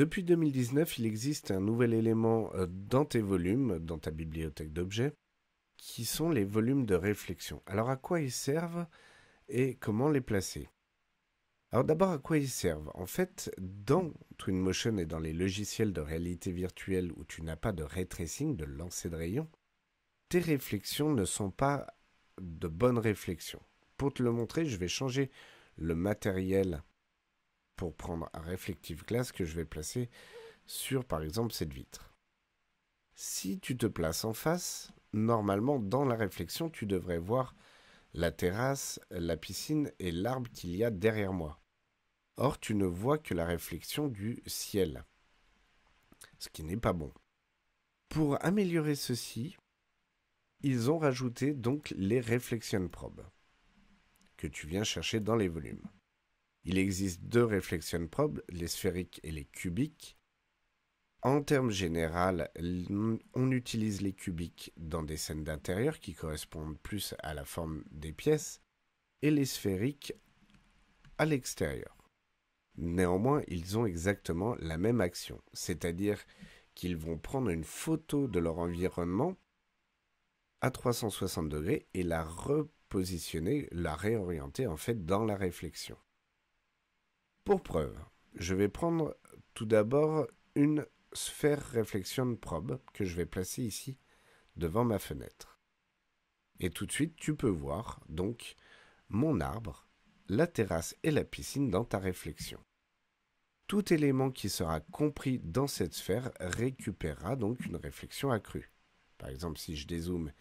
Depuis 2019, il existe un nouvel élément euh, dans tes volumes, dans ta bibliothèque d'objets, qui sont les volumes de réflexion. Alors à quoi ils servent et comment les placer alors d'abord, à quoi ils servent En fait, dans Twinmotion et dans les logiciels de réalité virtuelle où tu n'as pas de ray tracing, de lancer de rayon, tes réflexions ne sont pas de bonnes réflexions. Pour te le montrer, je vais changer le matériel pour prendre un réflectif glace que je vais placer sur par exemple cette vitre. Si tu te places en face, normalement dans la réflexion tu devrais voir la terrasse, la piscine et l'arbre qu'il y a derrière moi. Or tu ne vois que la réflexion du ciel, ce qui n'est pas bon. Pour améliorer ceci, ils ont rajouté donc les réflexion probes que tu viens chercher dans les volumes. Il existe deux réflexion probes, les sphériques et les cubiques. En termes général, on utilise les cubiques dans des scènes d'intérieur qui correspondent plus à la forme des pièces et les sphériques à l'extérieur. Néanmoins, ils ont exactement la même action, c'est-à-dire qu'ils vont prendre une photo de leur environnement à 360 degrés et la repositionner, la réorienter en fait dans la réflexion. Pour preuve, je vais prendre tout d'abord une sphère réflexion probe que je vais placer ici devant ma fenêtre. Et tout de suite, tu peux voir donc mon arbre, la terrasse et la piscine dans ta réflexion. Tout élément qui sera compris dans cette sphère récupérera donc une réflexion accrue. Par exemple, si je dézoome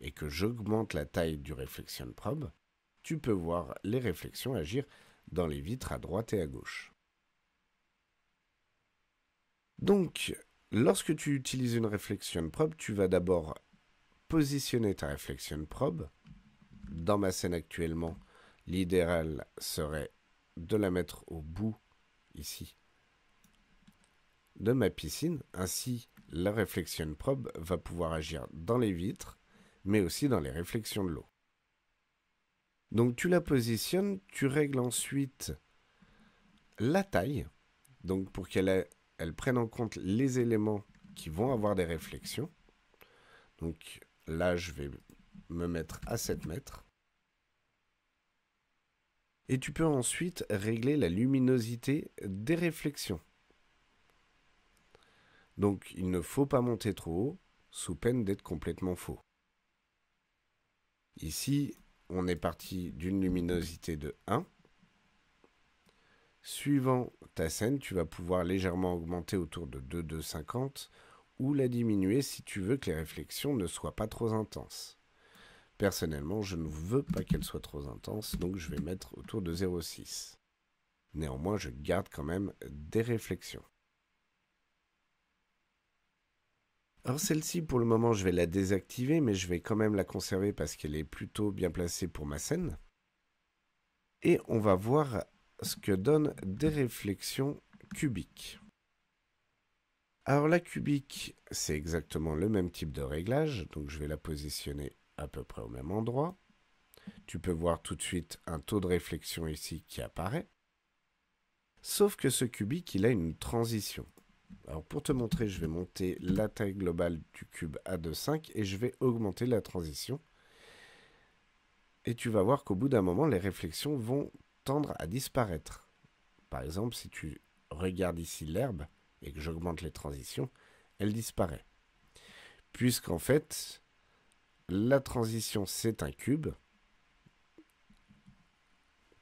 et que j'augmente la taille du réflexion probe, tu peux voir les réflexions agir dans les vitres à droite et à gauche. Donc, lorsque tu utilises une réflexion probe, tu vas d'abord positionner ta réflexion probe. Dans ma scène actuellement, l'idéal serait de la mettre au bout, ici, de ma piscine. Ainsi, la réflexion probe va pouvoir agir dans les vitres, mais aussi dans les réflexions de l'eau. Donc tu la positionnes, tu règles ensuite la taille, donc pour qu'elle elle prenne en compte les éléments qui vont avoir des réflexions. Donc là, je vais me mettre à 7 mètres. Et tu peux ensuite régler la luminosité des réflexions. Donc il ne faut pas monter trop haut, sous peine d'être complètement faux. Ici, on est parti d'une luminosité de 1. Suivant ta scène, tu vas pouvoir légèrement augmenter autour de 2, 2 50 ou la diminuer si tu veux que les réflexions ne soient pas trop intenses. Personnellement, je ne veux pas qu'elles soient trop intenses, donc je vais mettre autour de 0,6. Néanmoins, je garde quand même des réflexions. Alors celle-ci, pour le moment, je vais la désactiver, mais je vais quand même la conserver parce qu'elle est plutôt bien placée pour ma scène. Et on va voir ce que donnent des réflexions cubiques. Alors la cubique, c'est exactement le même type de réglage, donc je vais la positionner à peu près au même endroit. Tu peux voir tout de suite un taux de réflexion ici qui apparaît. Sauf que ce cubique, il a une transition. Alors pour te montrer, je vais monter la taille globale du cube à 2,5 et je vais augmenter la transition. Et tu vas voir qu'au bout d'un moment, les réflexions vont tendre à disparaître. Par exemple, si tu regardes ici l'herbe et que j'augmente les transitions, elle disparaît. Puisqu'en fait, la transition, c'est un cube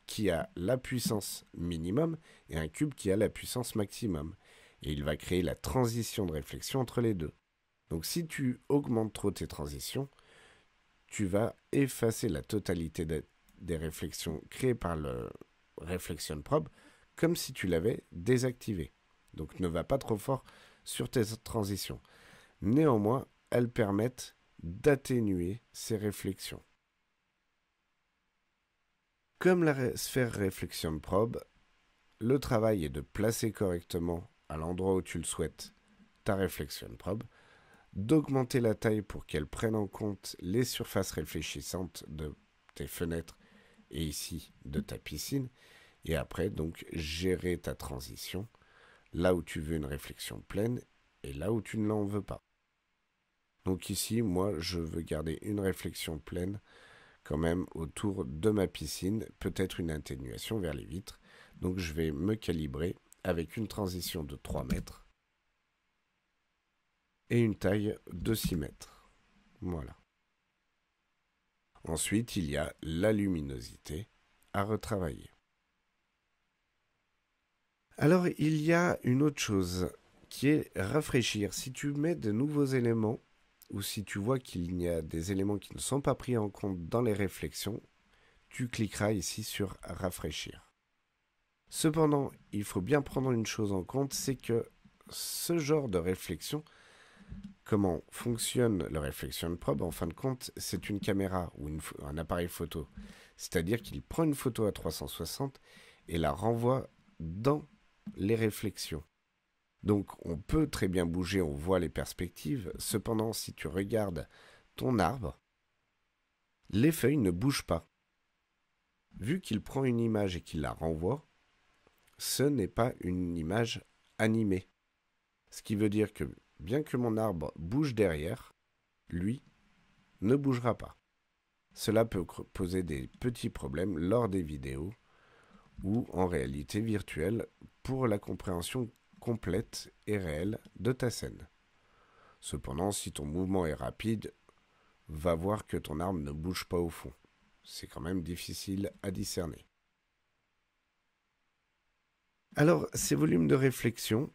qui a la puissance minimum et un cube qui a la puissance maximum et il va créer la transition de réflexion entre les deux. Donc si tu augmentes trop tes transitions, tu vas effacer la totalité des réflexions créées par le réflexion probe comme si tu l'avais désactivé. Donc ne va pas trop fort sur tes transitions. Néanmoins, elles permettent d'atténuer ces réflexions. Comme la sphère réflexion probe, le travail est de placer correctement à l'endroit où tu le souhaites, ta réflexion probe, d'augmenter la taille pour qu'elle prenne en compte les surfaces réfléchissantes de tes fenêtres et ici de ta piscine, et après donc gérer ta transition là où tu veux une réflexion pleine et là où tu ne l'en veux pas. Donc ici, moi, je veux garder une réflexion pleine quand même autour de ma piscine, peut-être une atténuation vers les vitres. Donc je vais me calibrer avec une transition de 3 mètres et une taille de 6 mètres. Voilà. Ensuite, il y a la luminosité à retravailler. Alors, il y a une autre chose qui est rafraîchir. Si tu mets de nouveaux éléments ou si tu vois qu'il y a des éléments qui ne sont pas pris en compte dans les réflexions, tu cliqueras ici sur rafraîchir. Cependant, il faut bien prendre une chose en compte, c'est que ce genre de réflexion, comment fonctionne le réflexion de probe, en fin de compte, c'est une caméra ou un appareil photo. C'est-à-dire qu'il prend une photo à 360 et la renvoie dans les réflexions. Donc on peut très bien bouger, on voit les perspectives. Cependant, si tu regardes ton arbre, les feuilles ne bougent pas. Vu qu'il prend une image et qu'il la renvoie, ce n'est pas une image animée. Ce qui veut dire que bien que mon arbre bouge derrière, lui ne bougera pas. Cela peut poser des petits problèmes lors des vidéos ou en réalité virtuelle pour la compréhension complète et réelle de ta scène. Cependant, si ton mouvement est rapide, va voir que ton arbre ne bouge pas au fond. C'est quand même difficile à discerner. Alors, ces volumes de réflexion,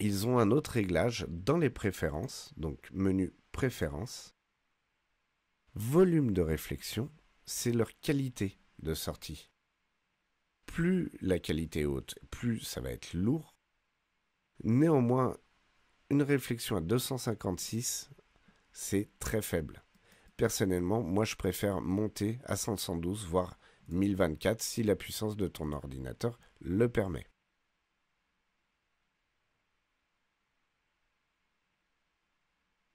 ils ont un autre réglage dans les préférences, donc menu préférences. Volume de réflexion, c'est leur qualité de sortie. Plus la qualité est haute, plus ça va être lourd. Néanmoins, une réflexion à 256, c'est très faible. Personnellement, moi je préfère monter à 112, voire 1024 si la puissance de ton ordinateur le permet.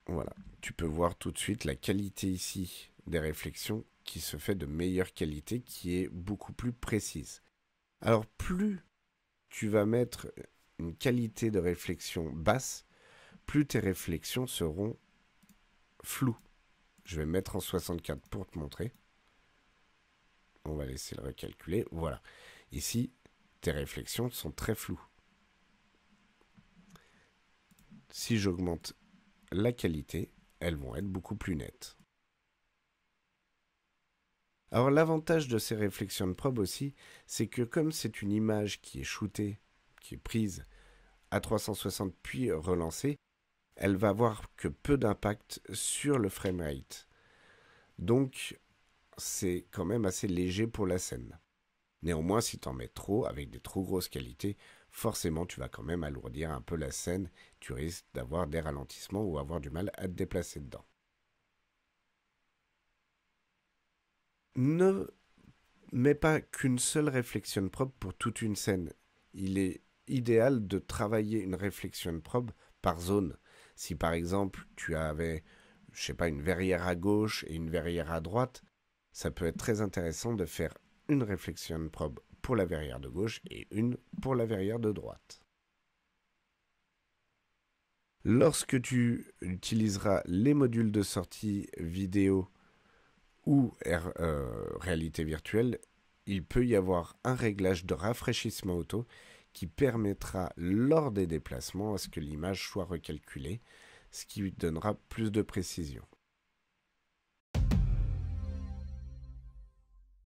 Voilà, tu peux voir tout de suite la qualité ici des réflexions qui se fait de meilleure qualité, qui est beaucoup plus précise. Alors plus tu vas mettre une qualité de réflexion basse, plus tes réflexions seront floues. Je vais mettre en 64 pour te montrer on va laisser le recalculer. Voilà. Ici, tes réflexions sont très floues. Si j'augmente la qualité, elles vont être beaucoup plus nettes. Alors l'avantage de ces réflexions de probe aussi, c'est que comme c'est une image qui est shootée, qui est prise à 360 puis relancée, elle va avoir que peu d'impact sur le rate. Donc c'est quand même assez léger pour la scène. Néanmoins, si tu en mets trop, avec des trop grosses qualités, forcément tu vas quand même alourdir un peu la scène, tu risques d'avoir des ralentissements ou avoir du mal à te déplacer dedans. Ne mets pas qu'une seule réflexion propre pour toute une scène. Il est idéal de travailler une réflexion propre par zone. Si par exemple tu avais, je sais pas, une verrière à gauche et une verrière à droite, ça peut être très intéressant de faire une réflexion probe pour la verrière de gauche et une pour la verrière de droite. Lorsque tu utiliseras les modules de sortie vidéo ou er, euh, réalité virtuelle, il peut y avoir un réglage de rafraîchissement auto qui permettra lors des déplacements à ce que l'image soit recalculée, ce qui donnera plus de précision.